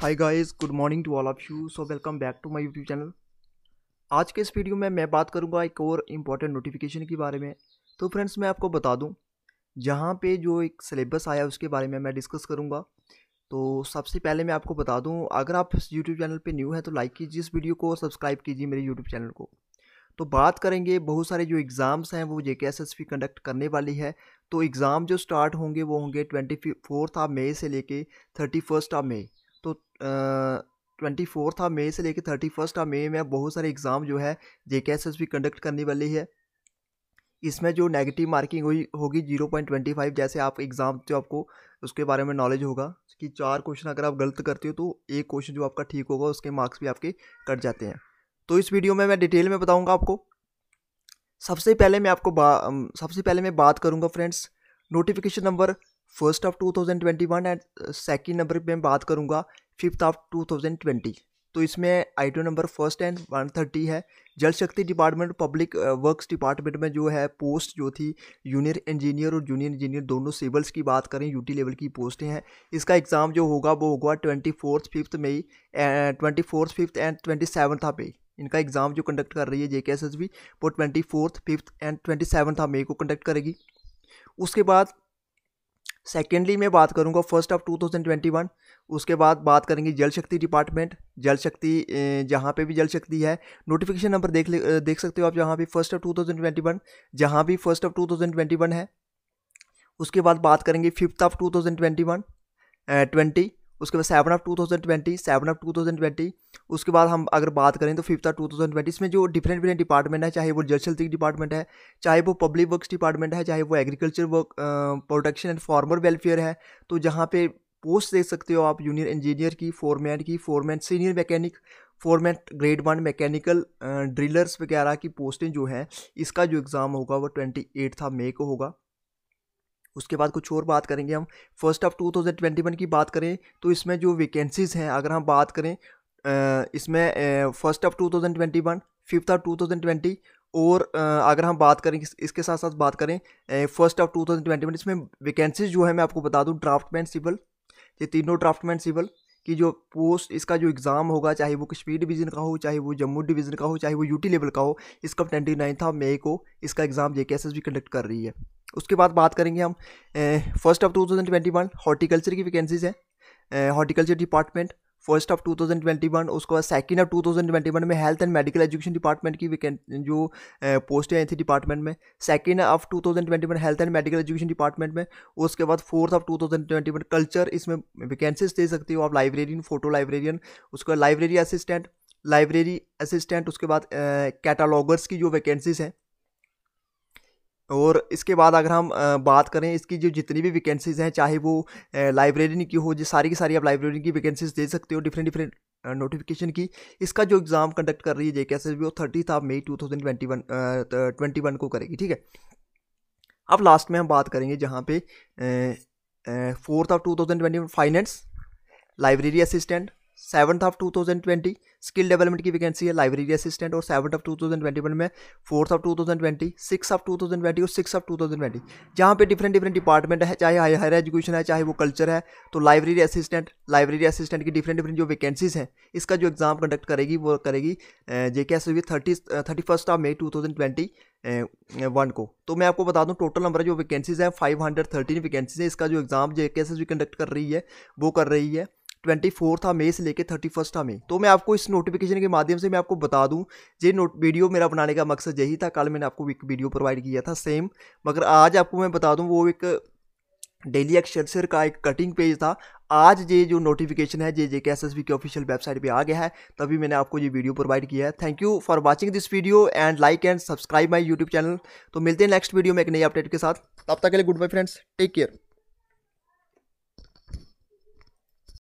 hi guys good morning to all of you so welcome back to my YouTube channel आज के इस video में मैं बात करूंगा एक और इम्पॉर्टेंट नोटिफिकेशन के बारे में तो फ्रेंड्स मैं आपको बता दूं जहां पे जो एक सिलेबस आया उसके बारे में मैं डिस्कस करूंगा तो सबसे पहले मैं आपको बता दूँ अगर आप यूट्यूब चैनल पर न्यू हैं तो लाइक कीजिए इस वीडियो को और सब्सक्राइब कीजिए मेरे यूट्यूब चैनल को तो बात करेंगे बहुत सारे जो एग्ज़ाम्स हैं वो जे K S S P conduct करने वाली है तो एग्ज़ाम जो स्टार्ट होंगे वो होंगे ट्वेंटी फोर्थ ऑफ मई से लेके थर्टी फर्स्ट ऑफ मई तो ट्वेंटी फोर्थ ऑफ मे से लेकर थर्टी फर्स्ट ऑफ मे में बहुत सारे एग्ज़ाम जो है जे के एस एस भी कंडक्ट करने वाली है इसमें जो नेगेटिव मार्किंग हुई होगी जीरो पॉइंट ट्वेंटी फाइव जैसे आप एग्ज़ाम जो आपको उसके बारे में नॉलेज होगा कि चार क्वेश्चन अगर आप गलत करते हो तो एक क्वेश्चन जो आपका ठीक होगा उसके मार्क्स भी आपके कट जाते हैं तो इस वीडियो में मैं डिटेल में बताऊँगा आपको सबसे पहले मैं आपको सबसे पहले मैं बात करूँगा friends notification number first of 2021 and second number पे मैं बात करूँगा फिफ्थ ऑफ 2020 तो इसमें ओ number first and one thirty है जल शक्ति डिपार्टमेंट पब्लिक वर्क्स डिपार्टमेंट में जो है पोस्ट जो थी जूनियर इंजीनियर और जूनियर इंजीनियर दोनों सिविल्स की बात करें यूटी लेवल की पोस्टें हैं इसका एग्ज़ाम जो होगा वो होगा twenty fourth fifth May twenty fourth fifth and twenty seventh of May इनका एग्ज़ाम जो कंडक्ट कर रही है J K S S B वो twenty fourth fifth and twenty seventh May को कंडक्ट करेगी उसके बाद सेकेंडली मैं बात करूँगा फर्स्ट ऑफ वन उसके बाद बात करेंगे जल शक्ति डिपार्टमेंट जल शक्ति जहाँ पे भी जल शक्ति है नोटिफिकेशन नंबर देख ले देख सकते हो आप जहाँ भी फर्स्ट ऑफ 2021 जहाँ भी फर्स्ट ऑफ 2021 है उसके बाद बात करेंगे फिफ्थ ऑफ 2021 ट्वेंटी उसके बाद seven of two thousand twenty seven of two thousand twenty उसके बाद हम अगर बात करें तो fifth of two thousand twenty इसमें जो डिफरेंट डिफरेंट डिपार्टमेंट है चाहे वो जल शक्ति डिपार्टमेंट है चाहे वो पब्लिक वर्क्स डिपार्टमेंट है चाहे वो agriculture work protection and farmer welfare है तो जहाँ पे पोस्ट देख सकते हो आप जूनियर इंजीनियर की फोरमैन की foreman senior mechanic foreman grade one mechanical drillers वगैरह की पोस्टें जो हैं इसका जो एग्ज़ाम होगा वो ट्वेंटी एट था मे को होगा उसके बाद कुछ और बात करेंगे हम first of two thousand twenty one की बात करें तो इसमें जो वैकेंसीज़ हैं अगर हम बात करें इसमें first of two thousand twenty one fifth of two thousand twenty और अगर हम बात करें इसके साथ साथ बात करें first of two thousand twenty one इसमें वैकेंसीज जो है मैं आपको बता दूँ ड्राफ्टमैन सिविल ये तीनों ड्राफ्टमैन सिविल कि जो पोस्ट इसका जो एग्ज़ाम होगा चाहे वो कश्मीर डिवीज़न का हो चाहे वो जम्मू डिवीज़न का हो चाहे वो यूटी लेवल का हो इसका ट्वेंटी नाइन्थ ऑफ मई को इसका एग्ज़ाम जे के एस एस भी कंडक्ट कर रही है उसके बाद बात करेंगे हम फर्स्ट ऑफ 2021 हॉर्टिकल्चर की वैकेंसीज है हॉर्टिकल्चर डिपार्टमेंट फर्स्ट ऑफ 2021 उसके बाद सेकेंड ऑफ 2021 में health and medical education department की जो पोस्टें आई थी डिपार्टमेंट में second of 2021 health and medical education department में उसके बाद फोर्थ ऑफ 2021 कल्चर इसमें वैकेंसीज दे सकते हो आप लाइब्रेरियन फोटो लाइब्रेरियन उसके बाद लाइब्रेरी असिस्टेंट लाइब्रेरी असिस्टेंट उसके बाद कैटालॉगर्स की जो वैकेंसीज हैं और इसके बाद अगर हम बात करें इसकी जो जितनी भी वैकेंसीज़ हैं चाहे वो लाइब्रेरी की हो जो सारी की सारी आप लाइब्रेरी की वैकेंसीज दे सकते हो डिफरेंट डिफरेंट नोटिफिकेशन की इसका जो एग्ज़ाम कंडक्ट कर रही है J K S S B वो थर्टीथ था May two thousand twenty one twenty one को करेगी ठीक है अब लास्ट में हम बात करेंगे जहाँ पे fourth of two thousand twenty one finance library assistant seventh of two thousand twenty skill development की वैकेंसी है लाइब्रेरी असिस्टेंट और सेवन ऑफ ट्वेंटी वन में fourth of two twenty six of two twenty और six of two twenty जहाँ पे different different department है चाहे higher education है चाहे वो कल्चर है तो लाइब्रेरी असिस्टेंट लाइब्रेरी असिस्टेंट की डिफरेंट डिफरेंट जो वैकेंसीज हैं इसका जो एग्ज़ाम कंडक्ट करेगी वो करेगी J K S thirty thirty first of May two thousand twenty one को तो मैं आपको बता दूं टोटल नंबर जो वैकेंसीज हैं फाइव हंड्रेड थर्टीन वैकेंसीज हैं इसका जो एग्ज़ाम जे के एस कंडक्ट कर रही है वो कर रही है ट्वेंटी फोर्थ मई से लेकर थर्टी फर्स्ट मई तो मैं आपको इस नोटिफिकेशन के माध्यम से मैं आपको बता दूं ये नोट वीडियो मेरा बनाने का मकसद यही था कल मैंने आपको एक वीडियो प्रोवाइड किया था सेम मगर आज आपको मैं बता दूं वो एक डेली एक्सेलसर का एक कटिंग पेज था आज ये जो नोटिफिकेशन है J J K S S B की ऑफिशियल वेबसाइट पे आ गया है तभी मैंने आपको ये वीडियो प्रोवाइड किया है thank you for watching this video and like and subscribe my YouTube channel तो मिलते हैं नेक्स्ट वीडियो में एक नई अपडेट के साथ तब तक के लिए goodbye friends take care